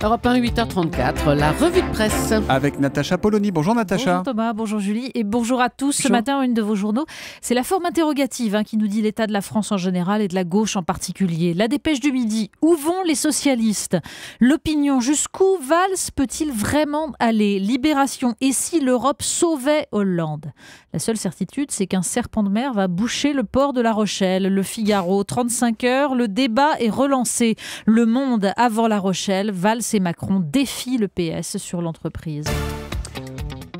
Europe 1, 8h34, la revue de presse. Avec Natacha Polony. Bonjour Natacha. Bonjour Thomas, bonjour Julie et bonjour à tous. Ce matin, une de vos journaux, c'est la forme interrogative hein, qui nous dit l'état de la France en général et de la gauche en particulier. La dépêche du midi, où vont les socialistes L'opinion, jusqu'où Valls peut-il vraiment aller Libération, et si l'Europe sauvait Hollande La seule certitude, c'est qu'un serpent de mer va boucher le port de La Rochelle. Le Figaro, 35 heures, le débat est relancé. Le Monde, avant La Rochelle, Valls Macron défie le PS sur l'entreprise.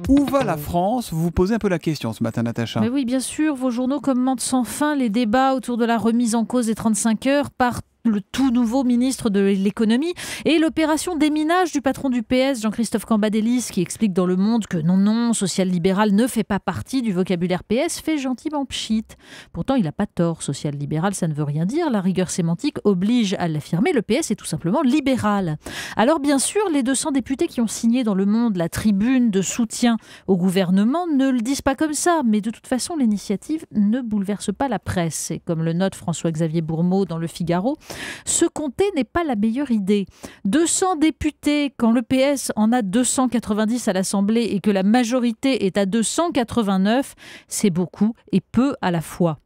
Où va la France Vous vous posez un peu la question ce matin, Natacha. Mais oui, bien sûr. Vos journaux commentent sans fin les débats autour de la remise en cause des 35 heures par le tout nouveau ministre de l'économie, et l'opération déminage du patron du PS, Jean-Christophe Cambadélis, qui explique dans Le Monde que non, non, social-libéral ne fait pas partie du vocabulaire PS, fait gentiment pchit. Pourtant, il n'a pas tort, social-libéral, ça ne veut rien dire, la rigueur sémantique oblige à l'affirmer, le PS est tout simplement libéral. Alors bien sûr, les 200 députés qui ont signé dans Le Monde la tribune de soutien au gouvernement ne le disent pas comme ça, mais de toute façon, l'initiative ne bouleverse pas la presse. Et comme le note François-Xavier Bourmeau dans Le Figaro, se compter n'est pas la meilleure idée. 200 députés, quand le PS en a 290 à l'Assemblée et que la majorité est à 289, c'est beaucoup et peu à la fois.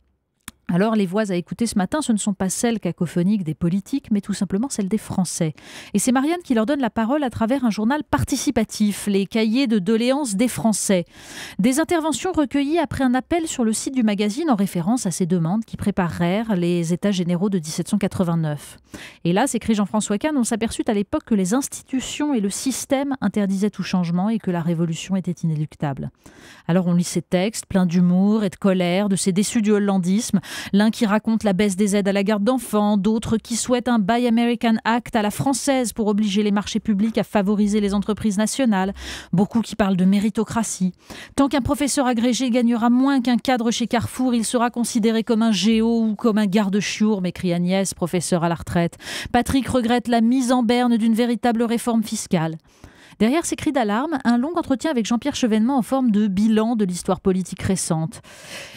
Alors les voix à écouter ce matin, ce ne sont pas celles cacophoniques des politiques, mais tout simplement celles des Français. Et c'est Marianne qui leur donne la parole à travers un journal participatif, les cahiers de doléances des Français. Des interventions recueillies après un appel sur le site du magazine en référence à ces demandes qui préparèrent les États généraux de 1789. Et là, s'écrit Jean-François Kahn, on s'aperçut à l'époque que les institutions et le système interdisaient tout changement et que la révolution était inéluctable. Alors on lit ces textes, pleins d'humour et de colère, de ces déçus du hollandisme, L'un qui raconte la baisse des aides à la garde d'enfants, d'autres qui souhaitent un Buy American Act à la française pour obliger les marchés publics à favoriser les entreprises nationales, beaucoup qui parlent de méritocratie. Tant qu'un professeur agrégé gagnera moins qu'un cadre chez Carrefour, il sera considéré comme un géo ou comme un garde-chiour, m'écrit Agnès, professeur à la retraite. Patrick regrette la mise en berne d'une véritable réforme fiscale. Derrière ces cris d'alarme, un long entretien avec Jean-Pierre Chevènement en forme de bilan de l'histoire politique récente.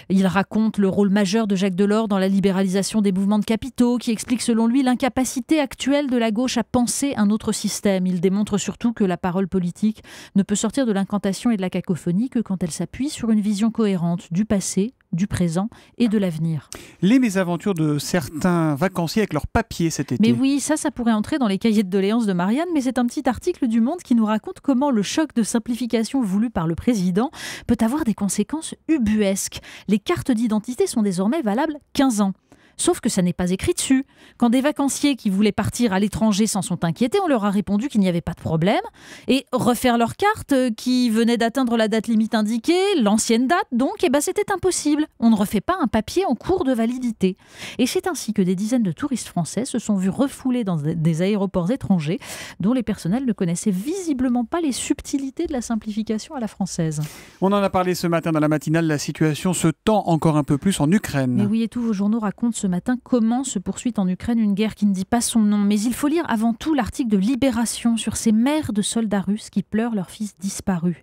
Il raconte le rôle majeur de Jacques Delors dans la libéralisation des mouvements de capitaux, qui explique selon lui l'incapacité actuelle de la gauche à penser un autre système. Il démontre surtout que la parole politique ne peut sortir de l'incantation et de la cacophonie que quand elle s'appuie sur une vision cohérente du passé, du présent et de l'avenir. Les mésaventures de certains vacanciers avec leurs papiers cet été. Mais oui, ça, ça pourrait entrer dans les cahiers de doléances de Marianne, mais c'est un petit article du Monde qui nous raconte comment le choc de simplification voulu par le président peut avoir des conséquences ubuesques. Les cartes d'identité sont désormais valables 15 ans. Sauf que ça n'est pas écrit dessus. Quand des vacanciers qui voulaient partir à l'étranger s'en sont inquiétés, on leur a répondu qu'il n'y avait pas de problème. Et refaire leur carte, euh, qui venait d'atteindre la date limite indiquée, l'ancienne date donc, eh ben c'était impossible. On ne refait pas un papier en cours de validité. Et c'est ainsi que des dizaines de touristes français se sont vus refoulés dans des aéroports étrangers dont les personnels ne connaissaient visiblement pas les subtilités de la simplification à la française. On en a parlé ce matin dans la matinale, la situation se tend encore un peu plus en Ukraine. Mais oui, et tous vos journaux racontent ce matin comment se poursuit en Ukraine une guerre qui ne dit pas son nom. Mais il faut lire avant tout l'article de Libération sur ces mères de soldats russes qui pleurent leurs fils disparus.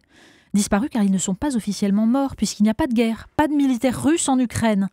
Disparus car ils ne sont pas officiellement morts, puisqu'il n'y a pas de guerre, pas de militaires russes en Ukraine.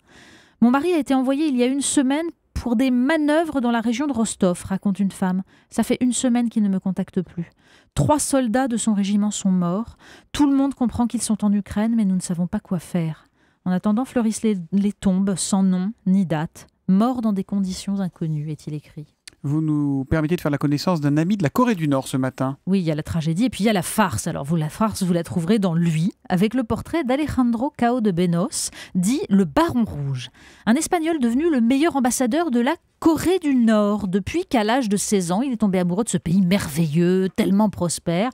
Mon mari a été envoyé il y a une semaine pour des manœuvres dans la région de Rostov, raconte une femme. Ça fait une semaine qu'il ne me contacte plus. Trois soldats de son régiment sont morts. Tout le monde comprend qu'ils sont en Ukraine, mais nous ne savons pas quoi faire. En attendant, fleurissent les, tombes sans nom ni date, morts dans des conditions inconnues, est-il écrit vous nous permettez de faire la connaissance d'un ami de la Corée du Nord ce matin. Oui, il y a la tragédie et puis il y a la farce. Alors, vous, la farce, vous la trouverez dans Lui, avec le portrait d'Alejandro Cao de Benos, dit le Baron Rouge. Un Espagnol devenu le meilleur ambassadeur de la Corée du Nord. Depuis qu'à l'âge de 16 ans, il est tombé amoureux de ce pays merveilleux, tellement prospère.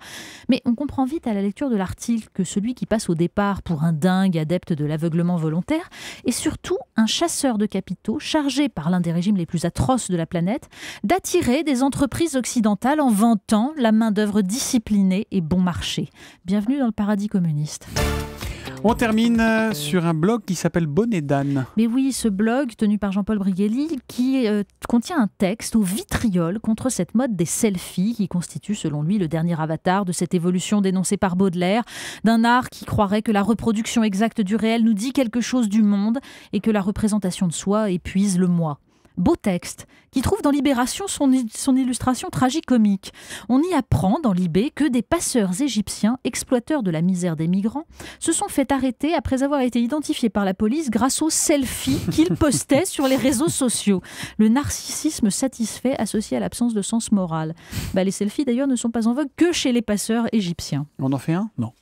Mais on comprend vite à la lecture de l'article que celui qui passe au départ pour un dingue adepte de l'aveuglement volontaire est surtout un chasseur de capitaux chargé par l'un des régimes les plus atroces de la planète d'attirer des entreprises occidentales en vantant la main-d'œuvre disciplinée et bon marché. Bienvenue dans le paradis communiste. On termine euh, sur un blog qui s'appelle Bonnet Mais oui, ce blog tenu par Jean-Paul Brigelli qui euh, contient un texte au vitriol contre cette mode des selfies qui constitue selon lui le dernier avatar de cette évolution dénoncée par Baudelaire, d'un art qui croirait que la reproduction exacte du réel nous dit quelque chose du monde et que la représentation de soi épuise le moi beau texte, qui trouve dans Libération son, son illustration comique On y apprend dans Libé que des passeurs égyptiens, exploiteurs de la misère des migrants, se sont fait arrêter après avoir été identifiés par la police grâce aux selfies qu'ils postaient sur les réseaux sociaux. Le narcissisme satisfait associé à l'absence de sens moral. Bah, les selfies d'ailleurs ne sont pas en vogue que chez les passeurs égyptiens. On en fait un Non.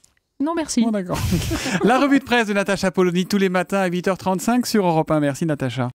Non, merci. Bon, d'accord. la revue de presse de Natacha Polony tous les matins à 8h35 sur Europe 1. Merci Natacha.